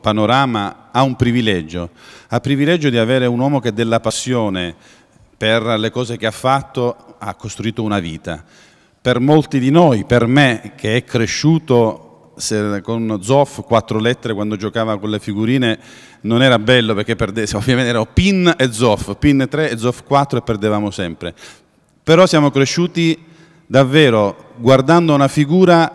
panorama ha un privilegio, ha il privilegio di avere un uomo che della passione per le cose che ha fatto ha costruito una vita. Per molti di noi, per me che è cresciuto con Zoff quattro lettere quando giocava con le figurine non era bello perché perdesse, ovviamente era Pin e Zoff, Pin 3 e Zoff 4 e perdevamo sempre. Però siamo cresciuti davvero guardando una figura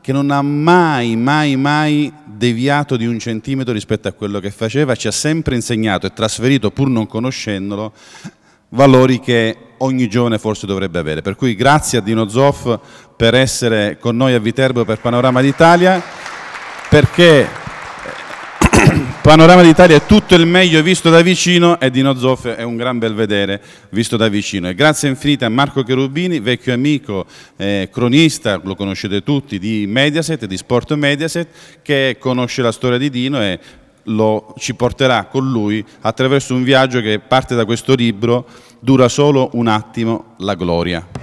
che non ha mai, mai, mai deviato di un centimetro rispetto a quello che faceva, ci ha sempre insegnato e trasferito, pur non conoscendolo, valori che ogni giovane forse dovrebbe avere. Per cui grazie a Dino Zoff per essere con noi a Viterbo per Panorama d'Italia, perché panorama d'Italia è tutto il meglio visto da vicino e Dino Zoff è un gran bel vedere visto da vicino. E grazie infinite a Marco Cherubini, vecchio amico, eh, cronista, lo conoscete tutti, di Mediaset, di Sport Mediaset, che conosce la storia di Dino e lo, ci porterà con lui attraverso un viaggio che parte da questo libro, dura solo un attimo, la gloria.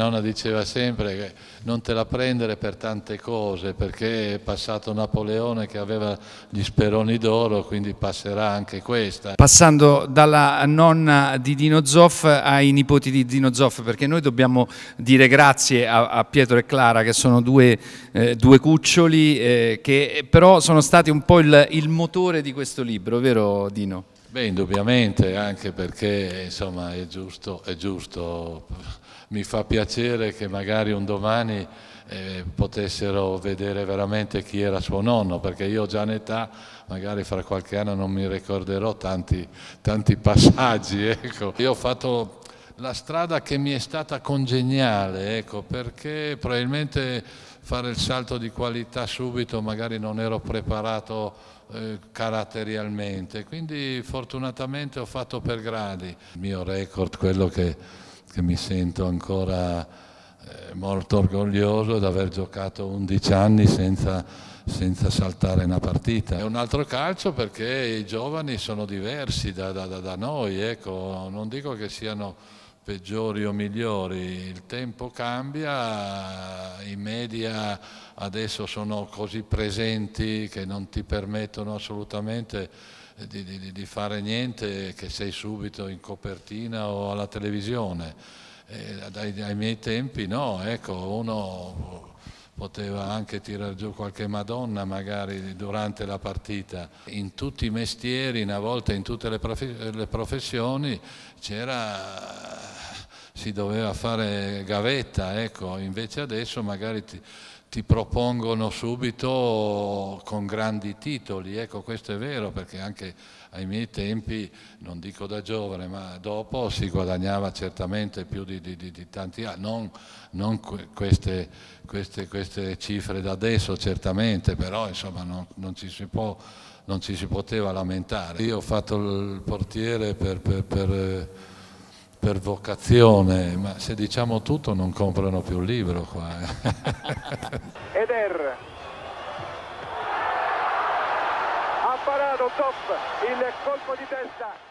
nonna diceva sempre che non te la prendere per tante cose, perché è passato Napoleone che aveva gli speroni d'oro, quindi passerà anche questa. Passando dalla nonna di Dino Zoff ai nipoti di Dino Zoff, perché noi dobbiamo dire grazie a, a Pietro e Clara, che sono due, eh, due cuccioli, eh, che però sono stati un po' il, il motore di questo libro, vero Dino? Beh, indubbiamente, anche perché insomma, è, giusto, è giusto, Mi fa piacere che magari un domani eh, potessero vedere veramente chi era suo nonno, perché io già in età, magari fra qualche anno non mi ricorderò tanti, tanti passaggi. Ecco. Io ho fatto la strada che mi è stata congeniale, ecco, perché probabilmente fare il salto di qualità subito magari non ero preparato eh, caratterialmente, quindi fortunatamente ho fatto per gradi. Il mio record, quello che, che mi sento ancora eh, molto orgoglioso è di aver giocato 11 anni senza, senza, saltare una partita. È un altro calcio perché i giovani sono diversi da, da, da noi, ecco. non dico che siano peggiori o migliori, il tempo cambia, i media adesso sono così presenti che non ti permettono assolutamente di, di, di fare niente che sei subito in copertina o alla televisione. Eh, dai, dai miei tempi no, ecco, uno poteva anche tirare giù qualche Madonna magari durante la partita. In tutti i mestieri, una volta in tutte le, prof le professioni, si doveva fare gavetta, ecco. invece adesso magari ti, ti propongono subito con grandi titoli, ecco questo è vero perché anche ai miei tempi, non dico da giovane, ma dopo si guadagnava certamente più di, di, di, di tanti anni, non, non queste, queste, queste, cifre da adesso certamente, però insomma non, non, ci, si può, non ci si poteva lamentare. Io ho fatto il portiere per, per, per eh, per vocazione, ma se diciamo tutto non comprano più il libro qua. Eh. Eder ha parato top il colpo di testa.